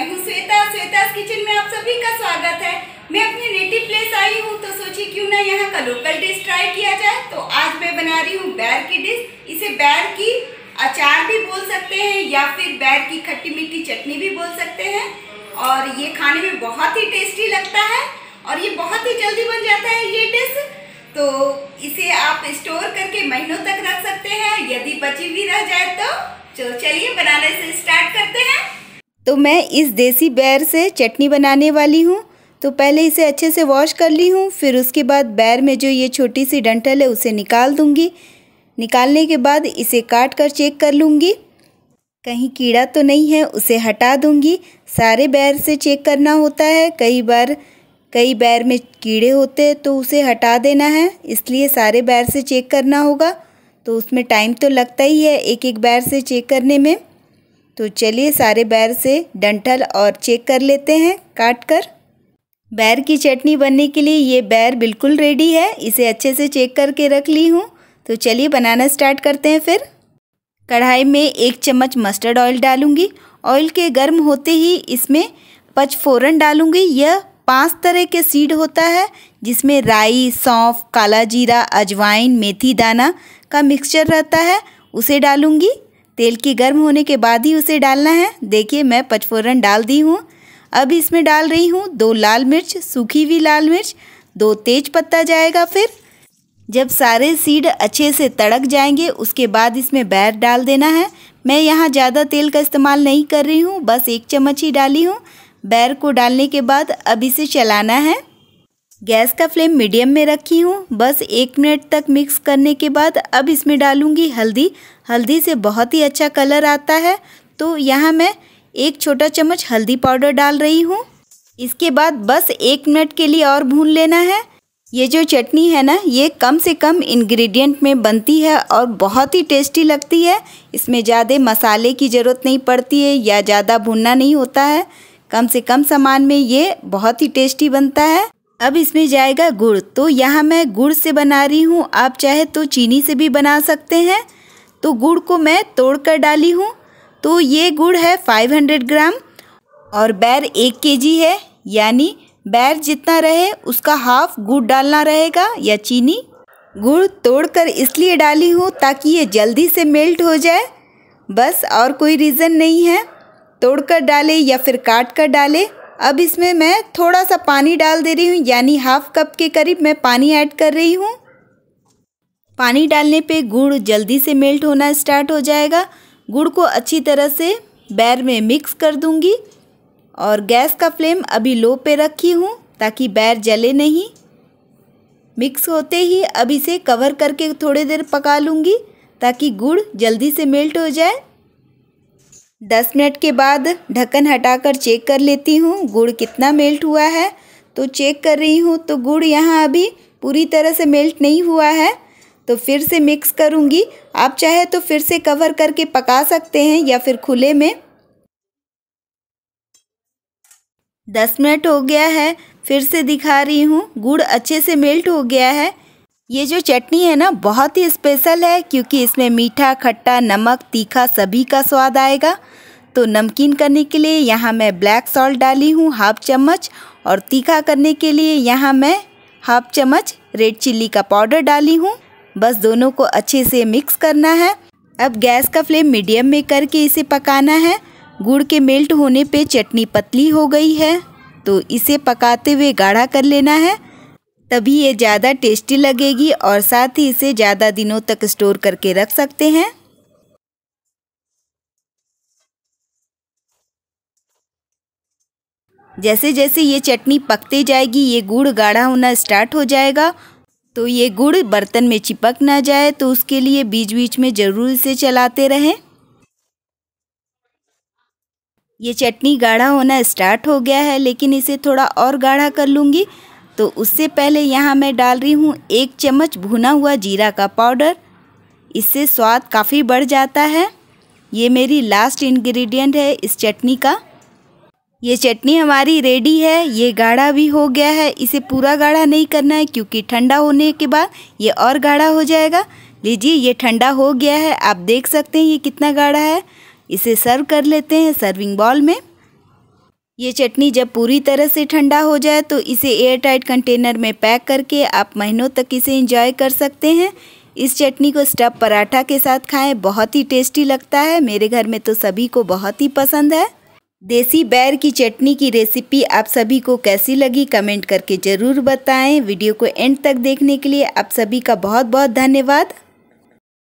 मैं हूँ श्वेता श्वेताज किचन में आप सभी का स्वागत है मैं अपने नेटिव प्लेस आई हूँ तो सोची क्यों ना यहाँ का लोकल डिश ट्राई किया जाए तो आज मैं बना रही हूँ बैर की डिश इसे बैर की अचार भी बोल सकते हैं या फिर बैर की खट्टी मीठी चटनी भी बोल सकते हैं और ये खाने में बहुत ही टेस्टी लगता है और ये बहुत ही जल्दी बन जाता है ये डिश तो इसे आप स्टोर करके महीनों तक रख सकते हैं यदि बची भी रह जाए तो, तो चलिए बनाने से स्टार्ट करते हैं तो मैं इस देसी बैर से चटनी बनाने वाली हूँ तो पहले इसे अच्छे से वॉश कर ली हूँ फिर उसके बाद बैर में जो ये छोटी सी डंठल है उसे निकाल दूँगी निकालने के बाद इसे काट कर चेक कर लूँगी कहीं कीड़ा तो नहीं है उसे हटा दूँगी सारे बैर से चेक करना होता है कई बार कई बैर में कीड़े होते हैं तो उसे हटा देना है इसलिए सारे बैर से चेक करना होगा तो उसमें टाइम तो लगता ही है एक एक बैर से चेक करने में तो चलिए सारे बैर से डंठल और चेक कर लेते हैं काट कर बैर की चटनी बनने के लिए ये बैर बिल्कुल रेडी है इसे अच्छे से चेक करके रख ली हूँ तो चलिए बनाना स्टार्ट करते हैं फिर कढ़ाई में एक चम्मच मस्टर्ड ऑयल डालूंगी ऑयल के गर्म होते ही इसमें पचफोरन डालूंगी यह पांच तरह के सीड होता है जिसमें राई सौंफ काला जीरा अजवाइन मेथी दाना का मिक्सचर रहता है उसे डालूंगी तेल की गर्म होने के बाद ही उसे डालना है देखिए मैं पचफोरन डाल दी हूँ अब इसमें डाल रही हूँ दो लाल मिर्च सूखी हुई लाल मिर्च दो तेज पत्ता जाएगा फिर जब सारे सीड अच्छे से तड़क जाएंगे उसके बाद इसमें बैर डाल देना है मैं यहाँ ज़्यादा तेल का इस्तेमाल नहीं कर रही हूँ बस एक चम्मच ही डाली हूँ बैर को डालने के बाद अब इसे चलाना है गैस का फ्लेम मीडियम में रखी हूँ बस एक मिनट तक मिक्स करने के बाद अब इसमें डालूँगी हल्दी हल्दी से बहुत ही अच्छा कलर आता है तो यहाँ मैं एक छोटा चम्मच हल्दी पाउडर डाल रही हूँ इसके बाद बस एक मिनट के लिए और भून लेना है ये जो चटनी है ना ये कम से कम इंग्रेडिएंट में बनती है और बहुत ही टेस्टी लगती है इसमें ज़्यादा मसाले की ज़रूरत नहीं पड़ती है या ज़्यादा भुनना नहीं होता है कम से कम सामान में ये बहुत ही टेस्टी बनता है अब इसमें जाएगा गुड़ तो यहाँ मैं गुड़ से बना रही हूँ आप चाहे तो चीनी से भी बना सकते हैं तो गुड़ को मैं तोड़ कर डाली हूँ तो ये गुड़ है 500 ग्राम और बैर एक केजी है यानी बैर जितना रहे उसका हाफ गुड़ डालना रहेगा या चीनी गुड़ तोड़कर इसलिए डाली हूँ ताकि ये जल्दी से मेल्ट हो जाए बस और कोई रीज़न नहीं है तोड़कर डाले या फिर काट कर डाले अब इसमें मैं थोड़ा सा पानी डाल दे रही हूँ यानी हाफ कप के करीब मैं पानी ऐड कर रही हूँ पानी डालने पे गुड़ जल्दी से मेल्ट होना स्टार्ट हो जाएगा गुड़ को अच्छी तरह से बैर में मिक्स कर दूँगी और गैस का फ्लेम अभी लो पे रखी हूँ ताकि बैर जले नहीं मिक्स होते ही अब इसे कवर करके थोड़ी देर पका लूँगी ताकि गुड़ जल्दी से मेल्ट हो जाए दस मिनट के बाद ढक्कन हटाकर चेक कर लेती हूँ गुड़ कितना मेल्ट हुआ है तो चेक कर रही हूँ तो गुड़ यहाँ अभी पूरी तरह से मेल्ट नहीं हुआ है तो फिर से मिक्स करूँगी आप चाहे तो फिर से कवर करके पका सकते हैं या फिर खुले में दस मिनट हो गया है फिर से दिखा रही हूँ गुड़ अच्छे से मेल्ट हो गया है ये जो चटनी है ना बहुत ही स्पेशल है क्योंकि इसमें मीठा खट्टा नमक तीखा सभी का स्वाद आएगा तो नमकीन करने के लिए यहाँ मैं ब्लैक सॉल्ट डाली हूँ हाफ चम्मच और तीखा करने के लिए यहाँ मैं हाफ चम्मच रेड चिल्ली का पाउडर डाली हूँ बस दोनों को अच्छे से मिक्स करना है अब गैस का फ्लेम मीडियम में करके इसे पकाना है गुड़ के मेल्ट होने पे चटनी पतली हो गई है तो इसे पकाते हुए गाढ़ा कर लेना है तभी ये ज़्यादा टेस्टी लगेगी और साथ ही इसे ज़्यादा दिनों तक स्टोर करके रख सकते हैं जैसे जैसे ये चटनी पकते जाएगी ये गुड़ गाढ़ा होना स्टार्ट हो जाएगा तो ये गुड़ बर्तन में चिपक ना जाए तो उसके लिए बीच बीच में ज़रूर इसे चलाते रहें ये चटनी गाढ़ा होना स्टार्ट हो गया है लेकिन इसे थोड़ा और गाढ़ा कर लूँगी तो उससे पहले यहाँ मैं डाल रही हूँ एक चम्मच भुना हुआ जीरा का पाउडर इससे स्वाद काफ़ी बढ़ जाता है ये मेरी लास्ट इंग्रेडिएंट है इस चटनी का ये चटनी हमारी रेडी है ये गाढ़ा भी हो गया है इसे पूरा गाढ़ा नहीं करना है क्योंकि ठंडा होने के बाद ये और गाढ़ा हो जाएगा लीजिए ये ठंडा हो गया है आप देख सकते हैं ये कितना गाढ़ा है इसे सर्व कर लेते हैं सर्विंग बॉल में ये चटनी जब पूरी तरह से ठंडा हो जाए तो इसे एयरटाइट कंटेनर में पैक करके आप महीनों तक इसे इंजॉय कर सकते हैं इस चटनी को स्टफ पराठा के साथ खाएं बहुत ही टेस्टी लगता है मेरे घर में तो सभी को बहुत ही पसंद है देसी बैर की चटनी की रेसिपी आप सभी को कैसी लगी कमेंट करके ज़रूर बताएं वीडियो को एंड तक देखने के लिए आप सभी का बहुत बहुत धन्यवाद